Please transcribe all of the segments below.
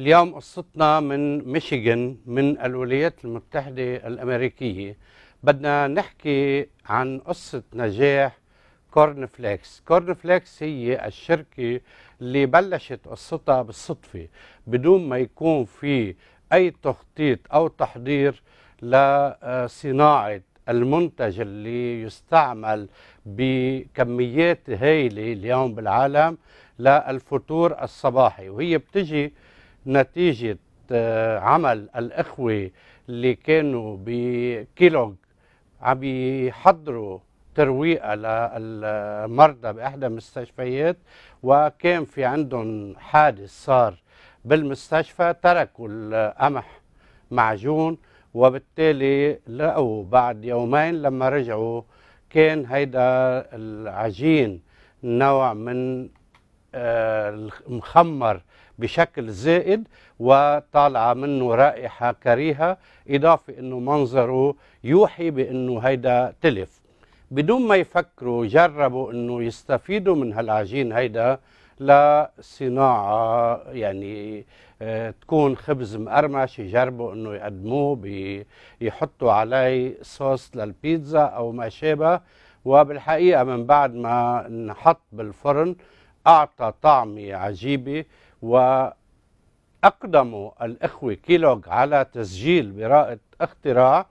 اليوم قصتنا من ميشيغان من الولايات المتحدة الأمريكية بدنا نحكي عن قصة نجاح كورن فليكس كورن فليكس هي الشركة اللي بلشت قصتها بالصدفة بدون ما يكون في أي تخطيط أو تحضير لصناعة المنتج اللي يستعمل بكميات هائلة اليوم بالعالم للفطور الصباحي وهي بتجي نتيجة آه، عمل الإخوة اللي كانوا بكيلوغ عم يحضروا ترويقة للمرضى بإحدى المستشفيات وكان في عندهم حادث صار بالمستشفى تركوا القمح معجون وبالتالي لقوا بعد يومين لما رجعوا كان هيدا العجين نوع من آه، مخمر بشكل زائد وطالعة منه رائحة كريهة إضافة أنه منظره يوحي بأنه هيدا تلف بدون ما يفكروا جربوا أنه يستفيدوا من هالعجين هيدا لصناعة يعني آه، تكون خبز مقرمش يجربوا انه يقدموه يحطوا عليه صوص للبيتزا او ما شابه وبالحقيقه من بعد ما نحط بالفرن أعطى طعمة عجيبة وأقدموا الإخوة كيلوغ على تسجيل براءة اختراع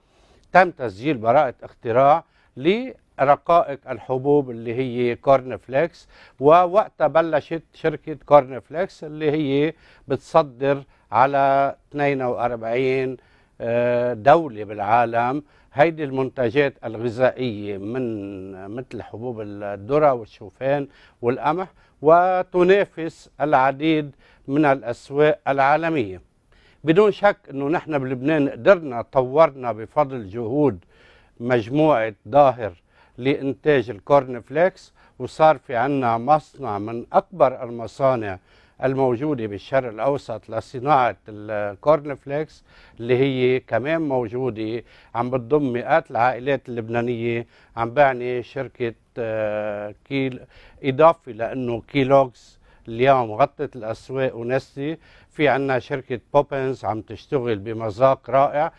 تم تسجيل براءة اختراع لرقائق الحبوب اللي هي كورن فليكس ووقتها بلشت شركة كورن فليكس اللي هي بتصدر على 42 آه، دولة بالعالم هيدي المنتجات الغذائية من مثل حبوب الذرة والشوفان والقمح وتنافس العديد من الأسواق العالمية بدون شك أنه نحن بلبنان قدرنا طورنا بفضل جهود مجموعة ظاهر لإنتاج الكورن فليكس وصار في عنا مصنع من أكبر المصانع الموجودة بالشرق الأوسط لصناعة الكورن فليكس اللي هي كمان موجودة عم بتضم مئات العائلات اللبنانية عم بعني شركة آه، كيل إضافة لأنه كيلوغز اليوم غطت الأسواق ونسي في عنا شركة بوبنز عم تشتغل بمذاق رائع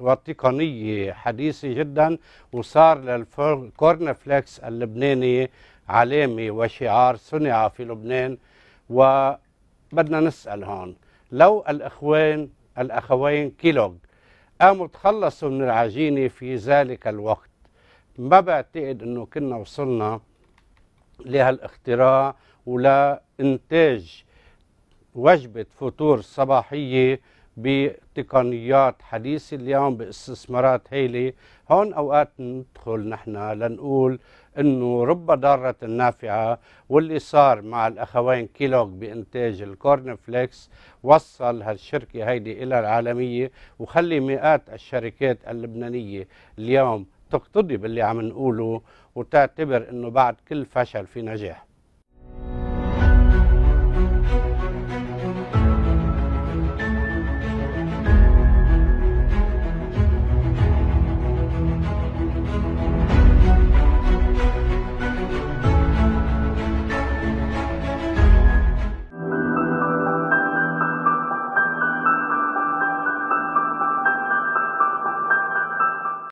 وتقنية حديثة جدا وصار للكورن فليكس اللبناني علامة وشعار صنع في لبنان وبدنا نسأل هون لو الإخوان الأخوين كيلوغ قاموا تخلصوا من العجينة في ذلك الوقت ما بعتقد أنه كنا وصلنا لهالاختراع ولا إنتاج وجبة فطور صباحية بتقنيات حديثة اليوم باستثمارات هيلي هون أوقات ندخل نحن لنقول انه رب ضاره نافعه واللي صار مع الاخوين كيلوغ بانتاج الكورن فليكس وصل هالشركه هيدي الى العالميه وخلي مئات الشركات اللبنانيه اليوم تقتضي باللي عم نقوله وتعتبر انه بعد كل فشل في نجاح